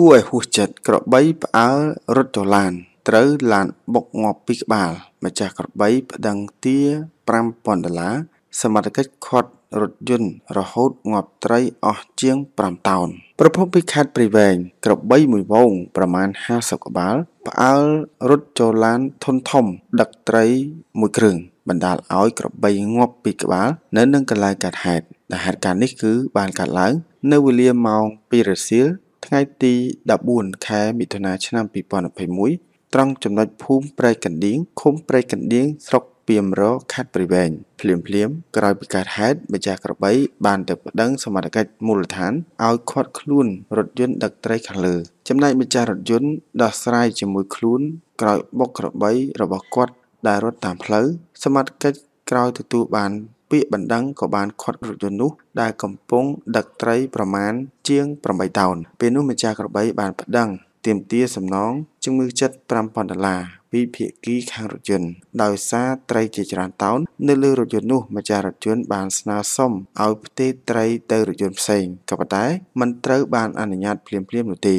គួរឲ្យហួសចិត្តក្របីផ្អើលរត់ទៅឡាន ត្រូវឡានបុកងាប់ពីក្បាល ម្ចាស់ក្របីប្តឹងទា5000ដុល្លារសមត្ថកិច្ចខាត់រថយន្តរហូតងាប់ត្រីអស់ជាង5តោន ប្រភពពីខេត្តព្រៃវែងក្របីមួយវងប្រមាណ50ក្បាលផ្អើលរត់ចូលឡានធនធំ ដឹកត្រីមួយគ្រឿងបណ្ដាលឲ្យក្របីងាប់ពីក្បាល នៅនឹងកន្លែងកើតហេតុដែលហេតុការណ៍នេះគឺបានកើតឡើង នៅវេលាម៉ោង2រសៀលថ្ងៃទី14ខែមិថុនាឆ្នាំ2021ត្រង់ចំណុចភូមិព្រៃកណ្ដៀងឃុំព្រៃកណ្ដៀងស្រុកពីមរខេត្តព្រៃវែងភ្លាមភ្លាមក្រោយពីកើតហេតុម្ចាស់ក្របីបានទៅប្តឹងសមត្ថកិច្ចមូលដ្ឋានឲ្យឃាត់ខ្លួនរថយន្តដឹកត្រីខាងលើ ចំណែកម្ចាស់រថយន្តដោះស្រាយជាមួយខ្លួនក្រោយបុកក្របី របស់គាត់ដែលរត់តាមផ្លូវសមត្ថកិច្ចក្រោយទទួលបានពាក្យបណ្ដឹងក៏បានឃាត់រថយន្តនោះ ដែលកំពុង ដឹកត្រីប្រមាណជាង8តោនពេលនោះម្ចាស់ក្របីបានប្តឹងទាមទារសំណងជំងឺចិត្ត5000ដុល្លារពីភាគីខាងរថយន្តដោយសារត្រីជាច្រើនតោននៅលើរថយន្តនោះម្ចាស់រថយន្តបានស្នើសុំឲ្យផ្ទេរត្រីទៅរថយន្តផ្សេងក៏ប៉ុន្តែមិនត្រូវបានអនុញ្ញាតភ្លាមៗនោះទេ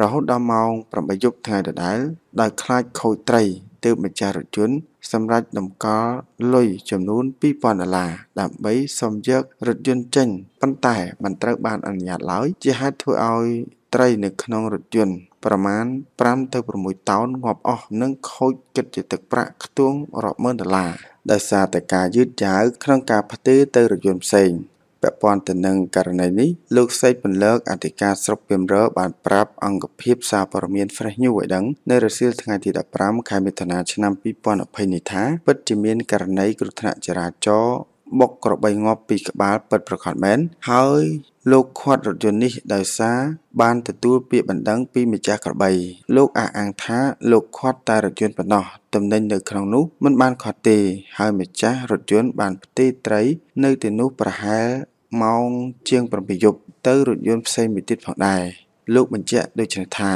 រហូតដល់ម៉ោង8យប់ថ្ងៃដដែលដោយខ្លាចខូចត្រីទើបម្ចាស់រថយន្តសម្រេចតម្កល់លុយចំនួន2000ដុល្លារដើម្បីសុំយករថយន្តចេញប៉ុន្តែមិនត្រូវ បានអនុញ្ញាតឡើយជាហេតុធ្វើឲ្យ ត្រី នៅក្នុងរថយន្តប្រមាណ5ទៅ6តោនងាប់អស់និង ខូចគិតជាទឹកប្រាក់ខ្ទង់រាប់ម៉ឺនដុល្លារដោយសារតែការយឺតយ៉ាវក្នុងការផ្ទេរទៅរថយន្តផ្សេង។ពាក់ព័ន្ធទៅនឹងករណីនេះលោកសេកពន្លកអធិការស្រុកពីមរបានប្រាប់អង្គភាពសារព័ត៌មាន Fresh News ឲ្យដឹងនៅរសៀលថ្ងៃទី15ខែមិថុនាឆ្នាំ2020នេះថា ពិតជាមានករណីគ្រោះថ្នាក់ចរាចរណ៍បុកក្របីងាប់ពីក្បាលពិតប្រកបមែនហើយ លោកខាត់រថយន្តនេះដោយសារបានទទួលពាក្យបណ្ដឹងពីម្ចាស់ក្របីលោកអះអាងថាលោកខាត់តែរថយន្តប៉ុណ្ណោះទំនិញនៅក្នុងនោះមិនបានខាត់ទេ ហើយម្ចាស់រថយន្តបានផ្ទេរត្រី នៅទីនោះប្រហែលម៉ោងជាង7យប់ទៅរថយន្តផ្សេងមួយទៀតផងដែរលោកបញ្ជាក់ដូច្នេះថា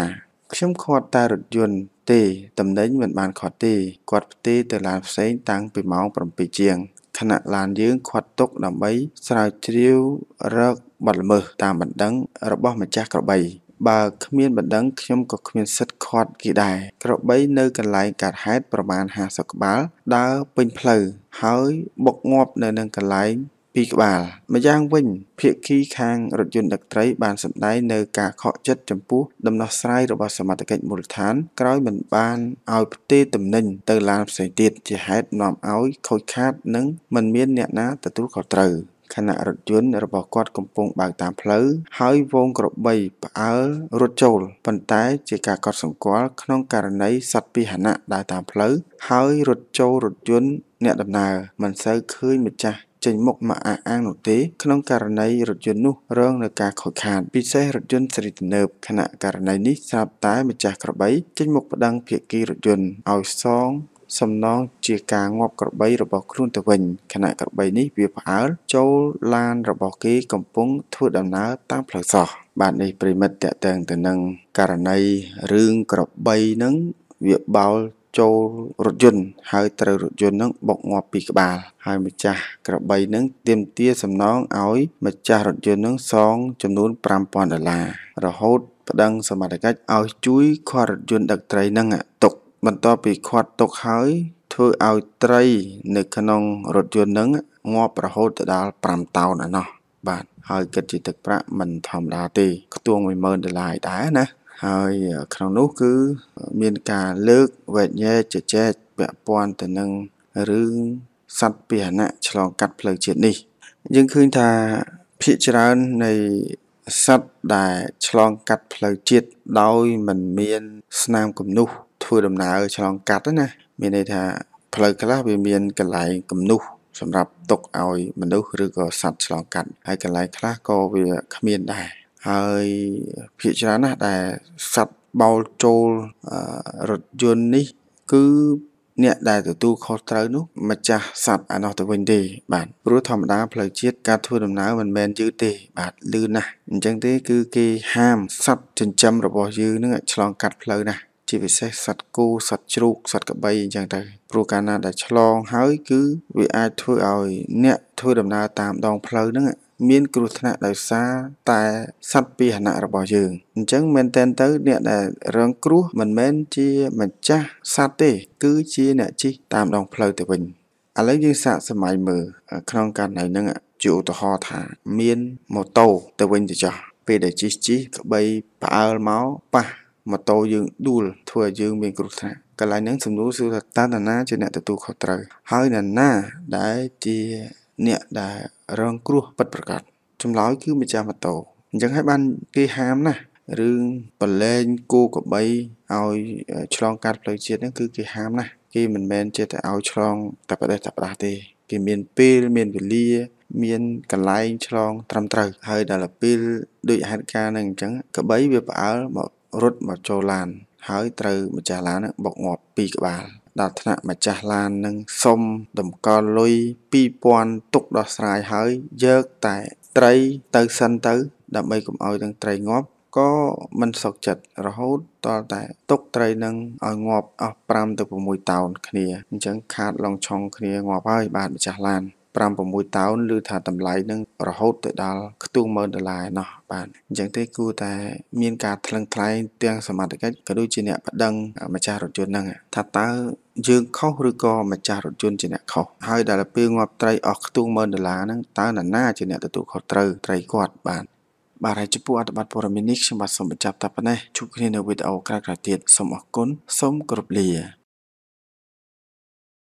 ខ្ញុំខាត់តែរថយន្តទេតំណែងមិនបានខាត់ទេគាត់ផ្ទេទៅឡានផ្សេងតាំងពីម៉ោង7ជាងខណៈឡានយើងខាត់ទុកដើម្បី ស្រាវជ្រាវរកបាត់ល្មើសតាមបណ្ដឹងរបស់ម្ចាស់ក្របី បើ គ្មានបណ្ដឹងខ្ញុំក៏គ្មានសិទ្ធិខាត់គេដែរក្របីនៅកន្លែងកើតហេតុប្រមាណ50ក្បាលដើរពេញផ្លូវហើយបុកងាប់នៅនឹងកន្លែងពីរក្បាល ម្យ៉ាងវិញភាគីខាងរថយន្តដឹកត្រីបានសម្ដែងនូវការខកចិត្តចំពោះដំណោះស្រាយរបស់សមត្ថកិច្ចមូលដ្ឋានក្រោយមិនបានឲ្យផ្ទេរទំនិញទៅឡានផ្សេងទៀតជាហេតុនាំឲ្យខូចខាត និងមិនមានអ្នកណាទទួលខុសត្រូវខណៈរថយន្តរបស់គាត់កំពុងបើកតាមផ្លូវហើយវងក្របីផ្អើលរត់ចូលប៉ុន្តែជាការកត់សម្គាល់ក្នុងករណីសត្វពាហនៈដើរតាមផ្លូវហើយរត់ចូលរថយន្តអ្នកដំណើរមិនសូវឃើញម្ចាស់ចេញមុខមកអះអាងនោះទេក្នុងករណីរថយន្តនោះរងនឹងការខូចខាតពិសេសរថយន្តសេរីទំនើបខណៈករណីនេះស្រាប់តែម្ចាស់ក្របីចេញមុខប្តឹងភាគីរថយន្តឲ្យសងសំណងជាការងាប់ក្របីរបស់ខ្លួនទៅវិញខណៈក្របីនេះវាផ្អើលចូលឡានរបស់គេកំពុងធ្វើដំណើរតាមផ្លូវសោះបាទនេះប្រិមិត្តតកតងទៅនឹងករណីរឿងក្របីនឹងវាបោលចូលរថយន្តហើយត្រូវរថយន្តនឹងបុកងាប់ពីក្បាល ហើយម្ចាស់ក្របីនឹងទាមទារសំណងឲ្យម្ចាស់រថយន្តនឹងសងចំនួន5000ដុល្លាររហូតប្តឹងសមត្ថកិច្ចឲ្យជួយខាត់រថយន្តដឹកត្រីនឹងຕົកបន្ទាប់ពីខាត់ຕົកហើយធ្វើឲ្យត្រី នៅ ក្នុងរថយន្តនឹងងាប់រហូតដល់5តោនអាណោះបាទហើយគិតជាទឹកប្រាក់មិនធម្មតាទេខ្ទង់10000ដុល្លារដែរណាហើយក្នុងនោះគឺ មានការលើកវែកញែកជជែកពាក់ព័ន្ធទៅនឹងរឿងសត្វពាហនៈឆ្លងកាត់ផ្លូវជាតិនេះ យើងឃើញថាភាកច្រើននៃសត្វដែល ឆ្លងកាត់ផ្លូវជាតិដោយមិនមាន ស្នាមគំនូសធ្វើដំណើរឆ្លងកាត់ណា មានន័យថាផ្លូវខ្លះវាមានកន្លែងគំនូសសម្រាប់ຕົកឲ្យមនុស្សឬក៏សត្វឆ្លងកាត់ហើយកន្លែងខ្លះក៏វាគ្មានដែរហើយភាគច្រើនណាស់ដែលសັບបោលចូលរថយន្តនេះគឺ អ្នកដែលទទួលខុសត្រូវនោះម្ចាស់សັບអានោះទៅវិញទេបាទព្រោះធម្មតាផ្លូវជាតិការធ្វើដំណើរមិនមែនយឺតទេបាទលឿនណាស់អញ្ចឹងទេគឺគេហាមសັບចិញ្ចឹមរបស់យើងនឹងឆ្លងកាត់ផ្លូវណាស់ជាពិសេសសត្វគោសត្វជ្រូកសត្វក្របីអញ្ចឹងទៅព្រោះកាលណាដែលឆ្លងហើយ គឺវាអាចធ្វើឲ្យ អ្នក ធ្វើដំណើរតាមដង ផ្លូវហ្នឹងមានគ្រោះថ្នាក់ដោយសារតែសត្វពាហនៈរបស់យើងអញ្ចឹងមែនតែនទៅអ្នកដែលរងគ្រោះមិនមែនជាម្ចាស់សត្វទេ គឺជា អ្នកជិះតាមដងផ្លូវទៅវិញឥឡូវយើងសាកសម័យមើលក្នុងករណីហ្នឹងជាឧទាហរណ៍ថាមានម៉ូតូទៅវិញទៅចោះពេលដែលជិះជិះក្បីផ្អើលមកប៉ះម៉ូតូយើងដួលធ្វើឲ្យយើងមានគ្រោះថ្នាក់កន្លែងហ្នឹងសំណួរសួរថាតើនរណាជាអ្នកទទួលខុសត្រូវហើយនរណាដែលជាអ្នកដែលរងគ្រោះពិតប្រាកដចម្លើយគឺម្ចាស់ម៉ូតូអញ្ចឹងហើយបានគេហាមណាស់រឿងប្រឡែងគោកបីឲ្យឆ្លងកាត់ផ្លូវជាតិហ្នឹងគឺគេហាមណាស់គេមិនមែនចេះតែឲ្យឆ្លងតែប្រទេសតែប្រដាស់ទេ គេមានពេលមានវេលា មានកន្លែងឆ្លង ត្រឹមត្រូវហើយដល់ពេលដូចហេតុការណ៍ហ្នឹងអញ្ចឹងកបីវាផ្អើលមករត់មកចូលឡានហើយត្រូវម្ចាស់ឡានបុកងាប់ពីរក្បាលដល់ថ្នាក់ម្ចាស់ឡាននឹងសុំតម្កល់លុយ2000ទុកដោះស្រាយហើយយកតែត្រីទៅសិនទៅដើម្បីកុំឲ្យទាំងត្រីងាប់ក៏មិនសុខចិត្តរហូតតតែ ទុកត្រីនឹងឲ្យងាប់អស់5ទៅ6តោនគ្នាអញ្ចឹងខាតឡងឆុងគ្នាងាប់ហើយបាទម្ចាស់ឡាន5-6តោនឬថាតម្លៃនឹងរហូតទៅដល់ខ្ទង់10000ដុល្លារឯណោះ បាទអញ្ចឹងទេគួរតែមានការថ្លឹងថ្លែងទាំងសមត្ថកិច្ចក៏ដូចជាអ្នកបដិងម្ចាស់រថយន្តហ្នឹងថាតើយើងខុសឬក៏ម្ចាស់រថយន្តជាអ្នកខុសហើយដល់ពេលងាប់ត្រីអស់ខ្ទង់10000ដុល្លារហ្នឹងតើនរណាជាអ្នកទទួលខុសត្រូវត្រីគាត់បាទបាទហើយចំពោះអត្ថបទព័ត៌មាននេះខ្ញុំបាទសូមបញ្ចប់តែប៉ុណ្ណេះជួបគ្នានៅវីដេអូក្រោយៗទៀតសូមអរគុណសូមគោរពលា